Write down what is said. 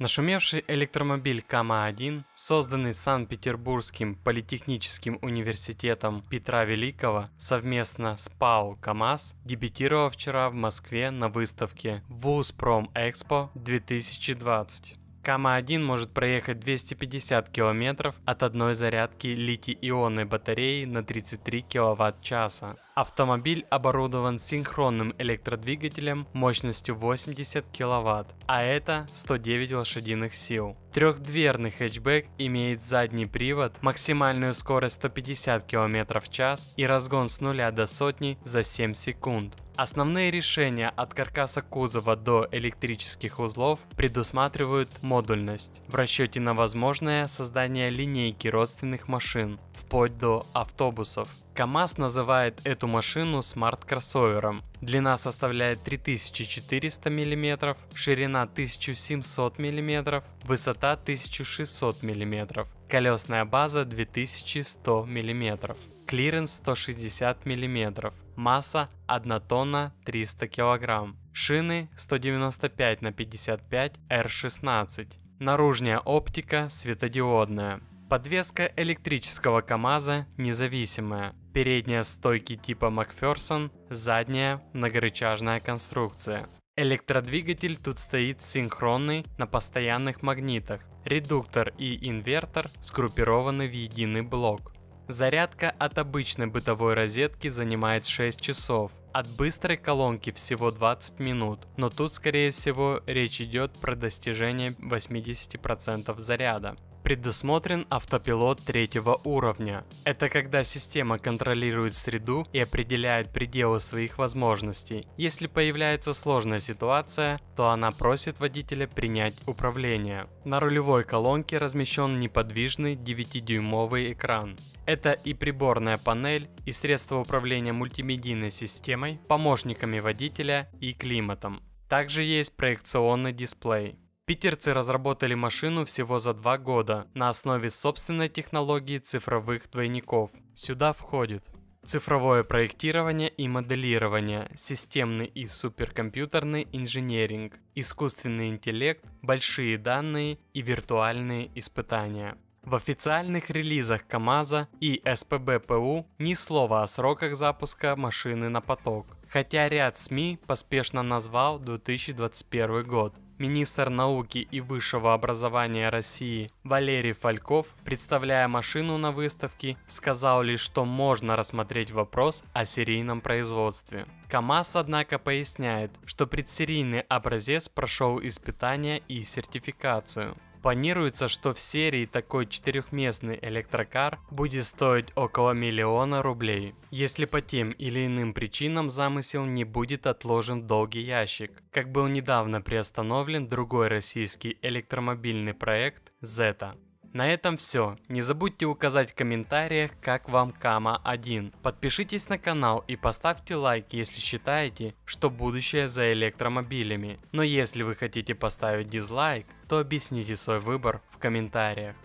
Нашумевший электромобиль КАМА-1, созданный Санкт-Петербургским политехническим университетом Петра Великого совместно с ПАО КАМАЗ, дебютировал вчера в Москве на выставке «Вузпром Экспо 2020». Кама-1 может проехать 250 км от одной зарядки литий-ионной батареи на 33 кВт-часа. Автомобиль оборудован синхронным электродвигателем мощностью 80 кВт, а это 109 лошадиных сил. Трехдверный хэтчбэк имеет задний привод, максимальную скорость 150 км в час и разгон с нуля до сотни за 7 секунд. Основные решения от каркаса кузова до электрических узлов предусматривают модульность в расчете на возможное создание линейки родственных машин, вплоть до автобусов. КАМАЗ называет эту машину смарт-кроссовером. Длина составляет 3400 мм, ширина 1700 мм, высота 1600 мм, колесная база 2100 мм клиренс 160 мм, масса 1 тонна 300 кг, шины 195 на 55 R16, наружная оптика светодиодная. Подвеска электрического КАМАЗа независимая. Передняя стойки типа Макферсон, задняя многорычажная конструкция. Электродвигатель тут стоит синхронный на постоянных магнитах. Редуктор и инвертор сгруппированы в единый блок. Зарядка от обычной бытовой розетки занимает 6 часов, от быстрой колонки всего 20 минут, но тут скорее всего речь идет про достижение 80% заряда предусмотрен автопилот третьего уровня. Это когда система контролирует среду и определяет пределы своих возможностей. Если появляется сложная ситуация, то она просит водителя принять управление. На рулевой колонке размещен неподвижный 9-дюймовый экран. Это и приборная панель, и средства управления мультимедийной системой, помощниками водителя и климатом. Также есть проекционный дисплей. Питерцы разработали машину всего за два года на основе собственной технологии цифровых двойников. Сюда входит цифровое проектирование и моделирование, системный и суперкомпьютерный инженеринг, искусственный интеллект, большие данные и виртуальные испытания. В официальных релизах КАМАЗа и СПБПУ ни слова о сроках запуска машины на поток, хотя ряд СМИ поспешно назвал 2021 год. Министр науки и высшего образования России Валерий Фальков, представляя машину на выставке, сказал лишь, что можно рассмотреть вопрос о серийном производстве. КАМАЗ, однако, поясняет, что предсерийный образец прошел испытания и сертификацию. Планируется, что в серии такой четырехместный электрокар будет стоить около миллиона рублей, если по тем или иным причинам замысел не будет отложен в долгий ящик, как был недавно приостановлен другой российский электромобильный проект Zeta. На этом все. Не забудьте указать в комментариях, как вам Кама 1. Подпишитесь на канал и поставьте лайк, если считаете, что будущее за электромобилями. Но если вы хотите поставить дизлайк, то объясните свой выбор в комментариях.